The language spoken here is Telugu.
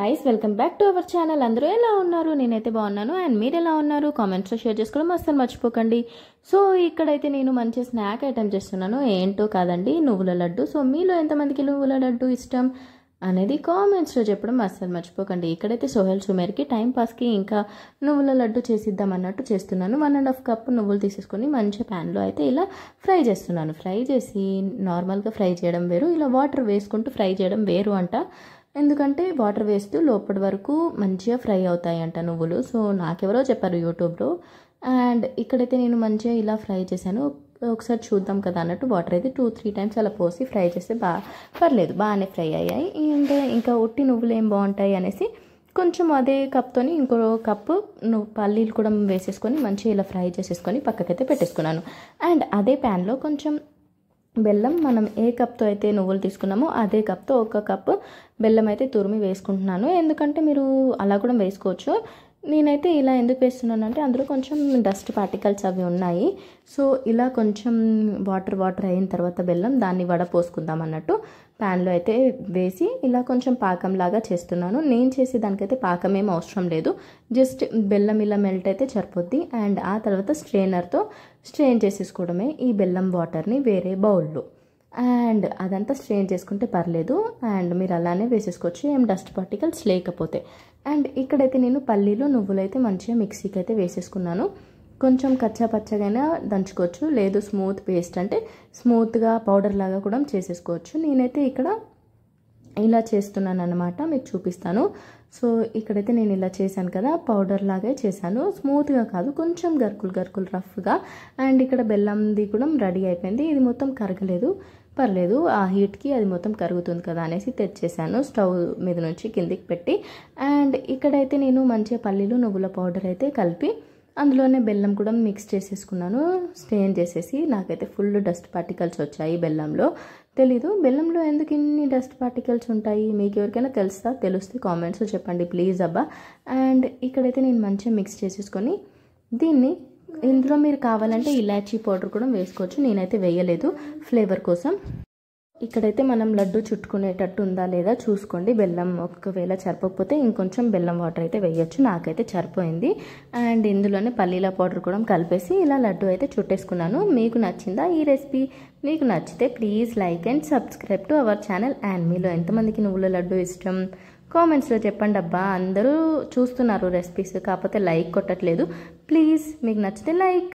hi's welcome back to our channel అందరూ ఎలా ఉన్నారు నేనైతే బాగున్నాను అండ్ మీరు ఎలా ఉన్నారు కామెంట్స్లో షేర్ చేసుకోవడం అస్సలు మర్చిపోకండి సో ఇక్కడైతే నేను మంచి స్నాక్ ఐటెం చేస్తున్నాను ఏంటో కాదండి నువ్వుల లడ్డు సో మీలో ఎంతమందికి నువ్వుల లడ్డు ఇష్టం అనేది కామెంట్స్లో చెప్పడం అస్సలు మర్చిపోకండి ఇక్కడైతే సోహెల్ సుమేర్కి టైంపాస్కి ఇంకా నువ్వుల లడ్డు చేసిద్దాం అన్నట్టు చేస్తున్నాను వన్ అండ్ హాఫ్ కప్ నువ్వులు తీసేసుకొని మంచి ప్యాన్లో అయితే ఇలా ఫ్రై చేస్తున్నాను ఫ్రై చేసి నార్మల్గా ఫ్రై చేయడం వేరు ఇలా వాటర్ వేసుకుంటూ ఫ్రై చేయడం వేరు అంట ఎందుకంటే వాటర్ వేస్తూ లోపటి వరకు మంచిగా ఫ్రై అవుతాయంట నువ్వులు సో నాకెవరో చెప్పారు యూట్యూబ్లో అండ్ ఇక్కడైతే నేను మంచిగా ఇలా ఫ్రై చేశాను ఒకసారి చూద్దాం కదా అన్నట్టు వాటర్ అయితే టూ త్రీ టైమ్స్ అలా పోసి ఫ్రై చేస్తే బా పర్లేదు బాగానే ఫ్రై అయ్యాయి అండ్ ఇంకా ఒట్టి నువ్వులు ఏం బాగుంటాయి అనేసి కొంచెం అదే కప్తోని ఇంకో కప్పు నువ్వు పల్లీలు కూడా వేసేసుకొని మంచిగా ఇలా ఫ్రై చేసేసుకొని పక్కకైతే పెట్టేసుకున్నాను అండ్ అదే ప్యాన్లో కొంచెం బెల్లం మనం ఏ కప్తో అయితే నువ్వులు తీసుకున్నామో అదే కప్తో ఒక కప్పు బెల్లం అయితే తురిమి వేసుకుంటున్నాను ఎందుకంటే మీరు అలా కూడా వేసుకోవచ్చు నేనైతే ఇలా ఎందుకు వేస్తున్నాను అంటే అందులో కొంచెం డస్ట్ పార్టికల్స్ అవి ఉన్నాయి సో ఇలా కొంచెం వాటర్ వాటర్ అయిన తర్వాత బెల్లం దాన్ని వడ పోసుకుందాం అన్నట్టు ప్యాన్లో అయితే వేసి ఇలా కొంచెం పాకంలాగా చేస్తున్నాను నేను చేసే దానికైతే పాకం ఏం అవసరం లేదు జస్ట్ బెల్లం ఇలా మెల్ట్ అయితే సరిపోద్ది అండ్ ఆ తర్వాత స్ట్రెయినర్తో స్ట్రెయిన్ చేసేసుకోవడమే ఈ బెల్లం వాటర్ని వేరే బౌల్లో అండ్ అదంతా స్ట్రెయిన్ చేసుకుంటే పర్లేదు అండ్ మీరు అలానే వేసేసుకోవచ్చు ఏం డస్ట్ పార్టికల్స్ లేకపోతే అండ్ ఇక్కడైతే నేను పల్లీలు నువ్వులు అయితే మంచిగా మిక్సీకి అయితే వేసేసుకున్నాను కొంచెం కచ్చా దంచుకోవచ్చు లేదు స్మూత్ పేస్ట్ అంటే స్మూత్గా పౌడర్ లాగా కూడా చేసేసుకోవచ్చు నేనైతే ఇక్కడ ఇలా చేస్తున్నాను అనమాట మీకు చూపిస్తాను సో ఇక్కడైతే నేను ఇలా చేశాను కదా పౌడర్ లాగే చేశాను స్మూత్గా కాదు కొంచెం గరుకులు గరుకులు రఫ్గా అండ్ ఇక్కడ బెల్లంది కూడా రెడీ అయిపోయింది ఇది మొత్తం కరగలేదు పర్లేదు ఆ హీట్కి అది మొత్తం కరుగుతుంది కదా అనేసి తెచ్చేసాను స్టవ్ మీద నుంచి కిందికి పెట్టి అండ్ ఇక్కడైతే నేను మంచిగా పల్లీలు నువ్వుల పౌడర్ అయితే కలిపి అందులోనే బెల్లం కూడా మిక్స్ చేసేసుకున్నాను స్టేన్ చేసేసి నాకైతే ఫుల్ డస్ట్ పార్టికల్స్ వచ్చాయి బెల్లంలో తెలీదు బెల్లంలో ఎందుకు ఇన్ని డస్ట్ పార్టికల్స్ ఉంటాయి మీకు ఎవరికైనా తెలుస్తా తెలుస్తే కామెంట్స్ చెప్పండి ప్లీజ్ అబ్బా అండ్ ఇక్కడైతే నేను మంచిగా మిక్స్ చేసేసుకొని దీన్ని ఇందులో మీరు కావాలంటే ఇలాచీ పౌడర్ కూడా వేసుకోవచ్చు నేనైతే వేయలేదు ఫ్లేవర్ కోసం ఇక్కడైతే మనం లడ్డు చుట్టుకునేటట్టు ఉందా లేదా చూసుకోండి బెల్లం ఒకవేళ చరపకపోతే ఇంకొంచెం బెల్లం వాటర్ అయితే వేయచ్చు నాకైతే చరిపోయింది అండ్ ఇందులోనే పల్లీల పౌడర్ కూడా కలిపేసి ఇలా లడ్డు అయితే చుట్టేసుకున్నాను మీకు నచ్చిందా ఈ రెసిపీ మీకు నచ్చితే please like and subscribe to our channel and మీలో ఎంతమందికి నువ్వుల లడ్డు ఇష్టం కామెంట్స్లో చెప్పండి అబ్బా అందరూ చూస్తున్నారు రెసిపీస్ కాకపోతే లైక్ కొట్టట్లేదు ప్లీజ్ మీకు నచ్చితే లైక్